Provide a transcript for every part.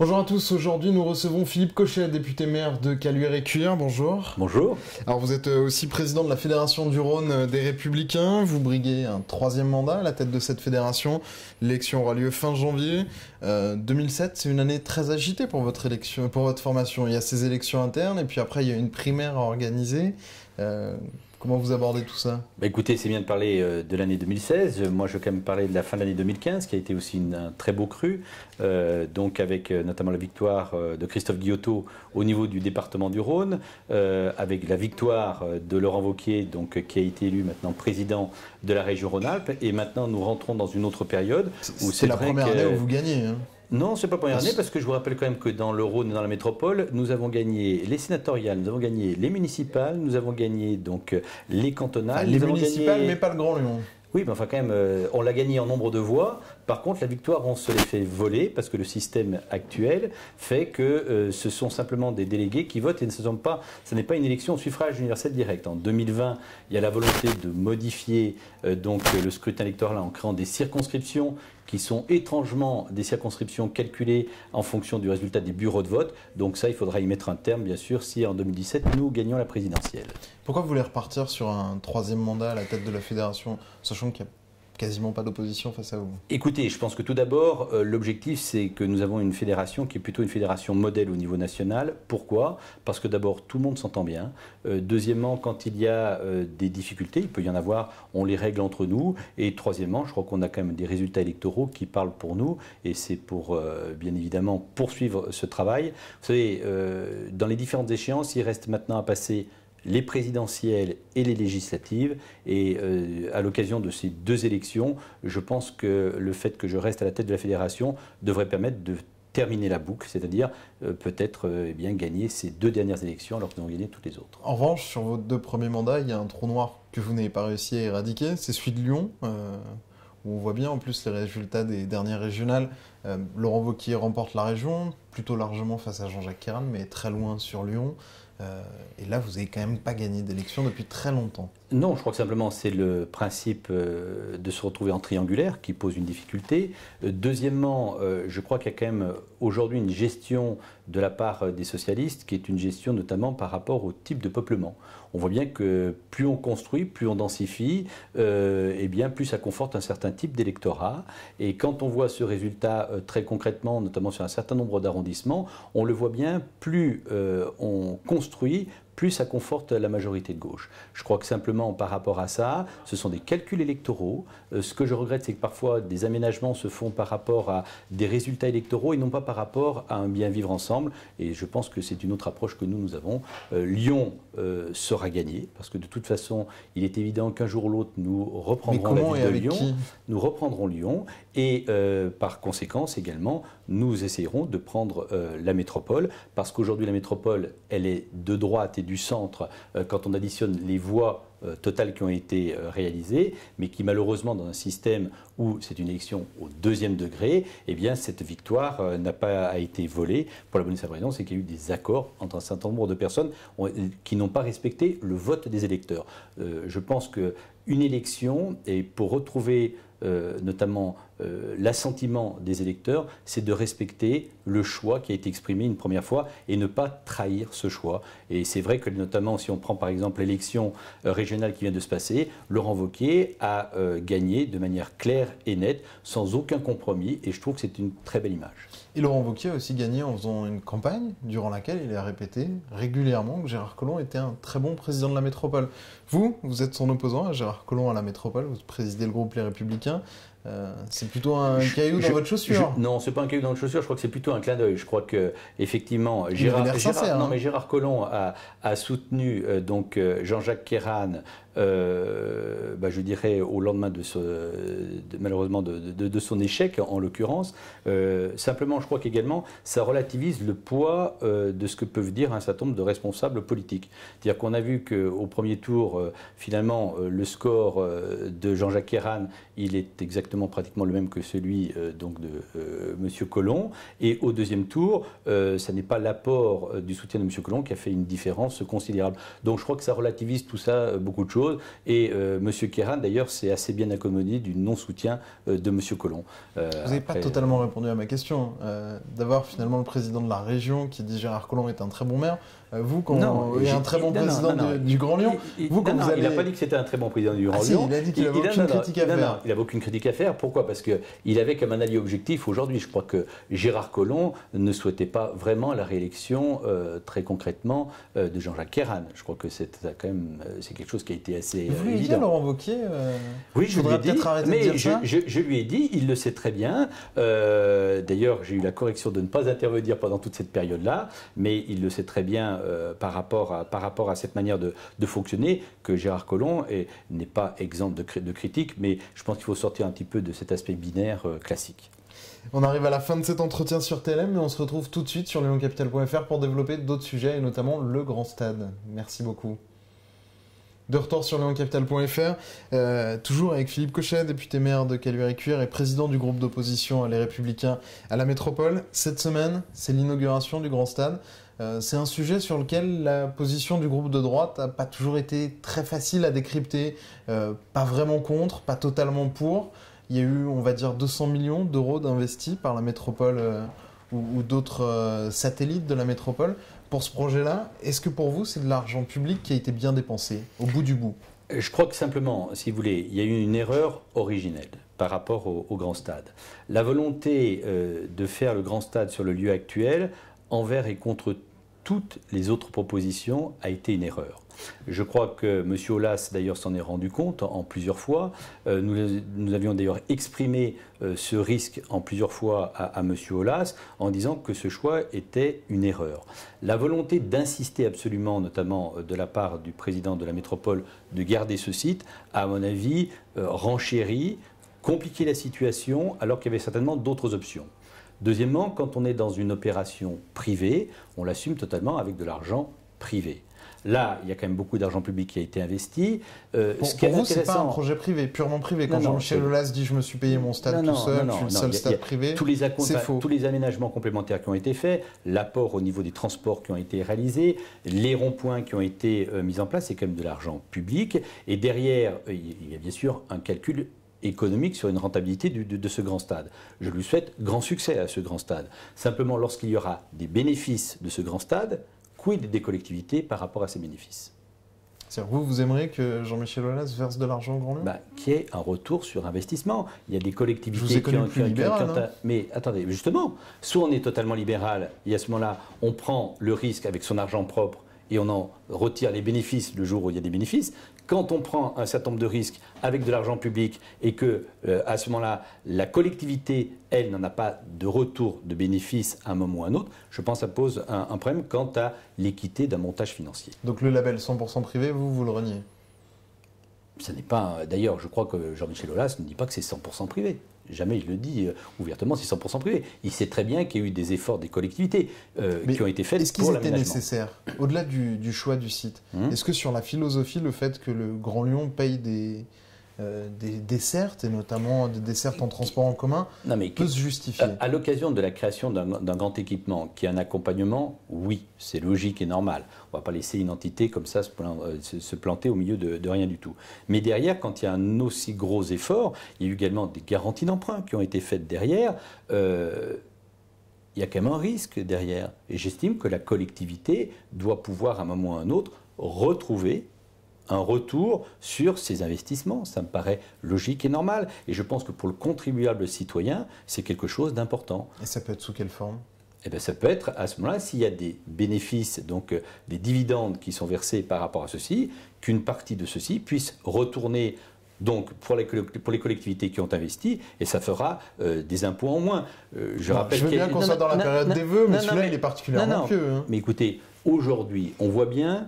Bonjour à tous, aujourd'hui nous recevons Philippe Cochet, député maire de Caluire et Cuire, bonjour. Bonjour. Alors vous êtes euh, aussi président de la Fédération du Rhône euh, des Républicains, vous briguez un troisième mandat à la tête de cette fédération, l'élection aura lieu fin janvier. 2007, euh, c'est une année très agitée pour votre, élection, pour votre formation, il y a ces élections internes et puis après il y a une primaire à organiser. Comment vous abordez tout ça bah, Écoutez, c'est bien de parler euh, de l'année 2016. Euh, moi, je veux quand même parler de la fin de l'année 2015, qui a été aussi une, un très beau cru, euh, donc avec notamment la victoire de Christophe Guillotot au niveau du département du Rhône, avec la victoire de Laurent Vauquier, donc, qui a été élu maintenant président de la région Rhône-Alpes. Et maintenant, nous rentrons dans une autre période. où C'est la première année où vous gagnez. Hein. Non, n'est pas première année parce que je vous rappelle quand même que dans le Rhône et dans la métropole, nous avons gagné les sénatoriales, nous avons gagné les municipales, nous avons gagné donc euh, les cantonales. les municipales, mais pas le Grand Lyon. Oui, mais enfin quand même, euh, on l'a gagné en nombre de voix, par contre, la victoire, on se les fait voler parce que le système actuel fait que euh, ce sont simplement des délégués qui votent et ne pas. Ce n'est pas une élection au suffrage universel direct. En 2020, il y a la volonté de modifier euh, donc le scrutin électoral en créant des circonscriptions qui sont étrangement des circonscriptions calculées en fonction du résultat des bureaux de vote. Donc ça, il faudra y mettre un terme, bien sûr, si en 2017, nous gagnons la présidentielle. Pourquoi vous voulez repartir sur un troisième mandat à la tête de la fédération, sachant qu'il quasiment pas d'opposition face à vous Écoutez, je pense que tout d'abord, euh, l'objectif, c'est que nous avons une fédération qui est plutôt une fédération modèle au niveau national. Pourquoi Parce que d'abord, tout le monde s'entend bien. Euh, deuxièmement, quand il y a euh, des difficultés, il peut y en avoir, on les règle entre nous. Et troisièmement, je crois qu'on a quand même des résultats électoraux qui parlent pour nous. Et c'est pour, bien évidemment, poursuivre ce travail. Vous savez, dans les différentes échéances, il reste maintenant à passer les présidentielles et les législatives. Et euh, à l'occasion de ces deux élections, je pense que le fait que je reste à la tête de la fédération devrait permettre de terminer la boucle, c'est-à-dire euh, peut-être euh, eh bien gagner ces deux dernières élections alors que nous avons gagné toutes les autres. En revanche, sur vos deux premiers mandats, il y a un trou noir que vous n'avez pas réussi à éradiquer, c'est celui de Lyon. où on voit bien en plus les résultats des dernières régionales. Laurent Wauquiez remporte la région, plutôt largement face à Jean-Jacques Kern, mais très loin sur Lyon. Euh, et là, vous n'avez quand même pas gagné d'élection depuis très longtemps. Non, je crois que simplement c'est le principe euh, de se retrouver en triangulaire qui pose une difficulté. Euh, deuxièmement, je crois qu'il y a quand même aujourd'hui une gestion de la part des socialistes qui est une gestion notamment par rapport au type de peuplement. On voit bien que plus on construit, plus on densifie, et bien plus ça conforte un certain type d'électorat. Et quand on voit ce résultat très concrètement, notamment sur un certain nombre d'arrondissements, on le voit bien, plus on construit construit, plus ça conforte la majorité de gauche. Je crois que simplement par rapport à ça, ce sont des calculs électoraux. Euh, ce que je regrette, c'est que parfois des aménagements se font par rapport à des résultats électoraux et non pas par rapport à un bien vivre ensemble. Et je pense que c'est une autre approche que nous, nous avons. Euh, Lyon euh, sera gagné, parce que de toute façon, il est évident qu'un jour ou l'autre, nous reprendrons la de Lyon. Nous reprendrons Lyon. Et par conséquence également, nous essayerons de prendre euh, la métropole, parce qu'aujourd'hui la métropole, elle est de droite et du centre euh, quand on additionne les voix euh, totales qui ont été réalisées, mais qui malheureusement dans un système où c'est une élection au deuxième degré, eh bien cette victoire n'a pas été volée pour la bonne et raison, c'est qu'il y a eu des accords entre un certain nombre de personnes qui n'ont pas respecté le vote des électeurs. je pense qu'une élection, et pour retrouver euh, notamment euh, l'assentiment des électeurs, c'est de respecter le choix qui a été exprimé une première fois et ne pas trahir ce choix. Et c'est vrai que notamment si on prend par exemple l'élection euh, régionale qui vient de se passer, Laurent Wauquiez a gagné de manière claire et nette, sans aucun compromis, et je trouve que c'est une très belle image. Et Laurent Vauquier a aussi gagné en faisant une campagne durant laquelle il a répété régulièrement que Gérard Collomb était un très bon président de la métropole. Vous, vous êtes son opposant à Gérard Collomb à la métropole, vous présidez le groupe Les Républicains. Euh, c'est plutôt un caillou dans votre chaussure. Non, hein. non, c'est pas un caillou dans votre chaussure. Je crois que c'est plutôt un clin d'œil. Je crois que effectivement, Gérard, hein. mais Gérard Collomb a, soutenu euh, donc euh, Jean-Jacques Kéran bah, je dirais, au lendemain de, ce, malheureusement de, son échec, en l'occurrence. Euh, simplement, je crois qu'également, ça relativise le poids euh, de ce que peuvent dire un certain nombre de responsables politiques. C'est-à-dire qu'on a vu qu'au premier tour, euh, finalement, le score de Jean-Jacques Keran il est exactement pratiquement le même que celui donc de M. Collomb. Et au deuxième tour, ça n'est pas l'apport du soutien de M. Collomb qui a fait une différence considérable. Donc je crois que ça relativise tout ça, beaucoup de choses. Et M d'ailleurs, c'est assez bien accommodé du non-soutien euh, de M. Collomb. Euh, Vous n'avez pas totalement euh, répondu à ma question. D'avoir finalement le président de la région qui dit Gérard Collomb est un très bon maire. Euh, vous, quand un très bon président du, Grand Lyon, il, n'a pas dit que c'était un très bon président du ah, Grand Lyon. il a dit qu'il n'avait aucune critique à faire. il n'avait aucune critique à faire. Pourquoi Parce qu'il avait comme un allié objectif aujourd'hui. Je crois que Gérard Collomb ne souhaitait pas vraiment la réélection euh, très concrètement euh, de Jean-Jacques Kéran. Je crois que c'est quand même c'est quelque chose qui a été assez. Vous évident. Laurent Wauquiez Oui, je voudrais ai dit. Mais dire je, lui ai dit, il le sait très bien. D'ailleurs, j'ai eu la correction de ne pas intervenir pendant toute cette période-là, mais il le sait très bien euh, par, rapport à, par rapport à cette manière de, fonctionner, que Gérard Collomb n'est pas exempt de, de critique, mais je pense qu'il faut sortir un petit peu de cet aspect binaire euh, classique. On arrive à la fin de cet entretien sur TLM et on se retrouve tout de suite sur leoncapital.fr pour développer d'autres sujets et notamment le grand stade. Merci beaucoup. De retour sur leoncapital.fr, euh, toujours avec Philippe Cochet, député maire de Caluire-et-Cuire et président du groupe d'opposition Les Républicains à la métropole. Cette semaine, c'est l'inauguration du grand stade. Euh, c'est un sujet sur lequel la position du groupe de droite n'a pas toujours été très facile à décrypter, euh, pas vraiment contre, pas totalement pour. Il y a eu, on va dire, 200 millions d'euros d'investis par la métropole euh, ou, d'autres satellites de la métropole pour ce projet-là. Est-ce que pour vous, c'est de l'argent public qui a été bien dépensé, au bout du bout Je crois que simplement, si vous voulez, il y a eu une erreur originelle par rapport au, au grand stade. La volonté de faire le grand stade sur le lieu actuel, envers et contre toutes les autres propositions a été une erreur. Je crois que M. Olas, d'ailleurs, s'en est rendu compte en, plusieurs fois. Euh, nous, avions d'ailleurs exprimé euh, ce risque en plusieurs fois à, M. Olas en disant que ce choix était une erreur. La volonté d'insister absolument, notamment euh, de la part du président de la métropole, de garder ce site, a, à mon avis, renchéri, compliqué la situation, alors qu'il y avait certainement d'autres options. Deuxièmement, quand on est dans une opération privée, on l'assume totalement avec de l'argent privé. Là, il y a quand même beaucoup d'argent public qui a été investi. Euh, pour, ce vous, c'est pas un projet privé, purement privé. Quand Jean-Michel Lolas dit je me suis payé mon stade tout seul, je suis le seul stade privé, tous les Tous les aménagements complémentaires qui ont été faits, l'apport au niveau des transports qui ont été réalisés, les ronds-points qui ont été euh, mis en place, c'est quand même de l'argent public. Et derrière, euh, il y a bien sûr un calcul économique sur une rentabilité de, ce grand stade. Je lui souhaite grand succès à ce grand stade. Simplement, lorsqu'il y aura des bénéfices de ce grand stade, quid des collectivités par rapport à ces bénéfices vous, vous aimeriez que Jean-Michel Aulas verse de l'argent au Grand Lyon bah, Qui est un retour sur investissement. Il y a des collectivités qui ont... Hein. mais attendez, justement, soit on est totalement libéral, et à ce moment-là, on prend le risque avec son argent propre et on en retire les bénéfices le jour où il y a des bénéfices. Quand on prend un certain nombre de risques avec de l'argent public et que euh, à ce moment-là la collectivité elle n'en a pas de retour de bénéfices à un moment ou à un autre, je pense que ça pose un, problème quant à l'équité d'un montage financier. Donc le label 100% privé, vous vous le reniez ça n'est pas. Euh, d'ailleurs, je crois que Jean-Michel Hollas ne dit pas que c'est 100% privé jamais il le dit euh, ouvertement, c'est 100% privé. Il sait très bien qu'il y a eu des efforts des collectivités euh, qui ont été faits. Est-ce qu'ils étaient nécessaires, au-delà du, choix du site hmm Est-ce que sur la philosophie, le fait que le Grand Lyon paye des, euh, des dessertes, et notamment des dessertes en transport en commun, non, mais peut se justifier. À, l'occasion de la création d'un grand équipement qui a un accompagnement, oui, c'est logique et normal. On ne va pas laisser une entité comme ça se, euh, planter au milieu de, rien du tout. Mais derrière, quand il y a un aussi gros effort, il y a eu également des garanties d'emprunt qui ont été faites derrière. Euh, il y a quand même un risque derrière. Et j'estime que la collectivité doit pouvoir, à un moment ou à un autre, retrouver un retour sur ces investissements. Ça me paraît logique et normal. Et je pense que pour le contribuable citoyen, c'est quelque chose d'important. Et ça peut être sous quelle forme eh bien, ça peut être à ce moment-là, s'il y a des bénéfices, donc euh, des dividendes qui sont versés par rapport à ceci, qu'une partie de ceci puisse retourner donc pour les, pour les, collectivités qui ont investi, et ça fera euh, des impôts en moins. Euh, je, rappelle je veux bien qu'on soit dans la période des vœux, mais celui-là, il est particulièrement pieux. Hein. Mais écoutez, aujourd'hui, on voit bien,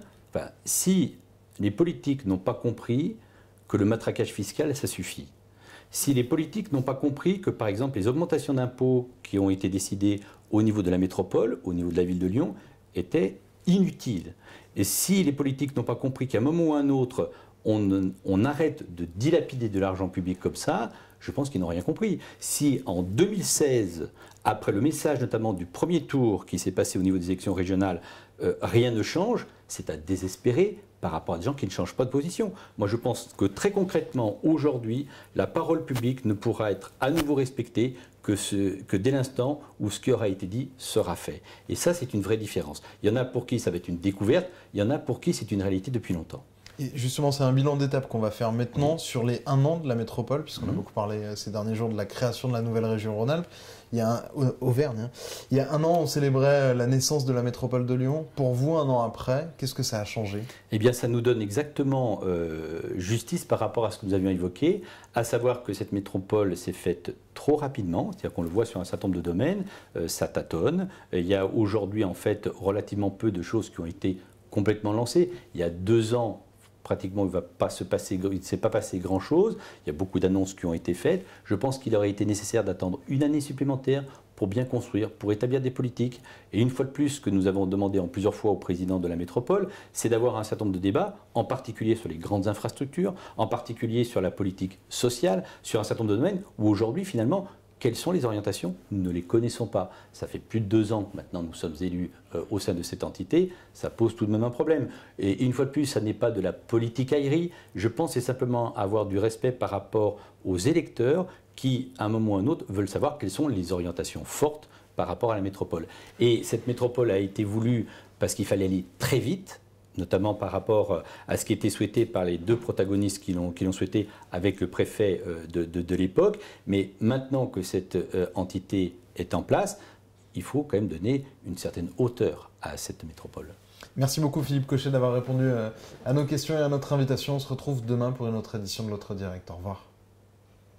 si les politiques n'ont pas compris que le matraquage fiscal, ça suffit. Si les politiques n'ont pas compris que, par exemple, les augmentations d'impôts qui ont été décidées au niveau de la métropole, au niveau de la ville de Lyon, étaient inutiles. Et si les politiques n'ont pas compris qu'à un moment ou à un autre, on, arrête de dilapider de l'argent public comme ça, je pense qu'ils n'ont rien compris. Si en 2016, après le message notamment du premier tour qui s'est passé au niveau des élections régionales, euh, rien ne change, c'est à désespérer par rapport à des gens qui ne changent pas de position. Moi, je pense que très concrètement, aujourd'hui, la parole publique ne pourra être à nouveau respectée que, dès l'instant où ce qui aura été dit sera fait. Et ça, c'est une vraie différence. Il y en a pour qui ça va être une découverte, il y en a pour qui c'est une réalité depuis longtemps. Et justement, c'est un bilan d'étape qu'on va faire maintenant sur les un an de la métropole, puisqu'on a mhm. beaucoup parlé euh, ces derniers jours de la création de la nouvelle région Rhône-Alpes. Il y a un, Auvergne. Hein. Il y a un an, on célébrait euh, la naissance de la métropole de Lyon. Pour vous, un an après, qu'est-ce que ça a changé Eh bien, ça nous donne exactement euh, justice par rapport à ce que nous avions évoqué, à savoir que cette métropole s'est faite trop rapidement, c'est-à-dire qu'on le voit sur un certain nombre de domaines, ça tâtonne. Il y a aujourd'hui, en fait, relativement peu de choses qui ont été complètement lancées. Il y a deux ans, pratiquement, il va pas se passer, il ne s'est pas passé grand-chose. Il y a beaucoup d'annonces qui ont été faites. Je pense qu'il aurait été nécessaire d'attendre une année supplémentaire pour bien construire, pour établir des politiques. Et une fois de plus, ce que nous avons demandé en plusieurs fois au président de la métropole, c'est d'avoir un certain nombre de débats, en particulier sur les grandes infrastructures, en particulier sur la politique sociale, sur un certain nombre de domaines où aujourd'hui, finalement, quelles sont les orientations Nous ne les connaissons pas. Ça fait plus de deux ans que maintenant nous sommes élus euh, au sein de cette entité. Ça pose tout de même un problème. Et une fois de plus, ça n'est pas de la politique aérie. Je pense c'est simplement avoir du respect par rapport aux électeurs qui, à un moment ou à un autre, veulent savoir quelles sont les orientations fortes par rapport à la métropole. Et cette métropole a été voulue parce qu'il fallait aller très vite, notamment par rapport euh, à ce qui était souhaité par les deux protagonistes qui l'ont souhaité avec le préfet euh, de, l'époque. Mais maintenant que cette euh, entité est en place, il faut quand même donner une certaine hauteur à cette métropole. Merci beaucoup Philippe Cochet d'avoir répondu à nos questions et à notre invitation. On se retrouve demain pour une autre édition de l'autre direct. Au revoir.